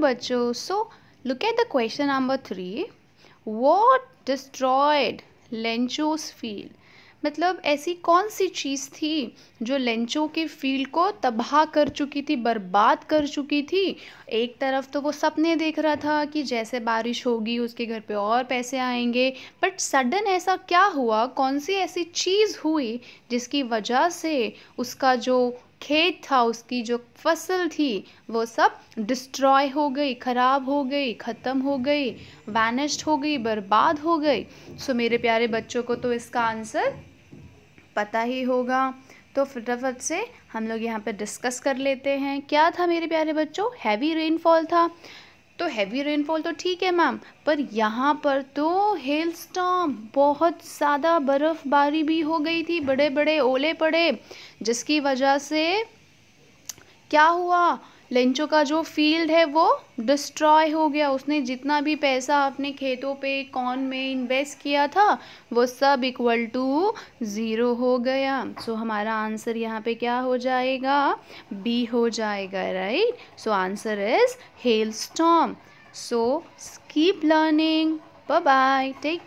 बच्चों so look at the question number three what destroyed Lencho's field मतलब ऐसी कौन सी चीज़ थी जो लेंचो के फील्ड को तबाह कर चुकी थी बर्बाद कर चुकी थी एक तरफ तो वो सपने देख रहा था कि जैसे बारिश होगी उसके घर पे और पैसे आएंगे बट सडन ऐसा क्या हुआ कौन सी ऐसी चीज़ हुई जिसकी वजह से उसका जो खेत था उसकी जो फसल थी वो सब डिस्ट्रॉय हो गई ख़राब हो गई ख़त्म हो गई वैनिश्ड हो गई बर्बाद हो गई सो मेरे प्यारे बच्चों को तो इसका आंसर पता ही होगा तो फटाफट से हम लोग यहाँ पर डिस्कस कर लेते हैं क्या था मेरे प्यारे बच्चों हैवी रेनफॉल था तो हैवी रेनफॉल तो ठीक है मैम पर यहाँ पर तो हेल स्टॉम बहुत ज़्यादा बर्फ़बारी भी हो गई थी बड़े बड़े ओले पड़े जिसकी वजह से क्या हुआ लेंचो का जो फील्ड है वो डिस्ट्रॉय हो गया उसने जितना भी पैसा अपने खेतों पे कॉन में इन्वेस्ट किया था वो सब इक्वल टू ज़ीरो हो गया सो so, हमारा आंसर यहाँ पे क्या हो जाएगा बी हो जाएगा right so answer is hail storm so keep learning bye bye take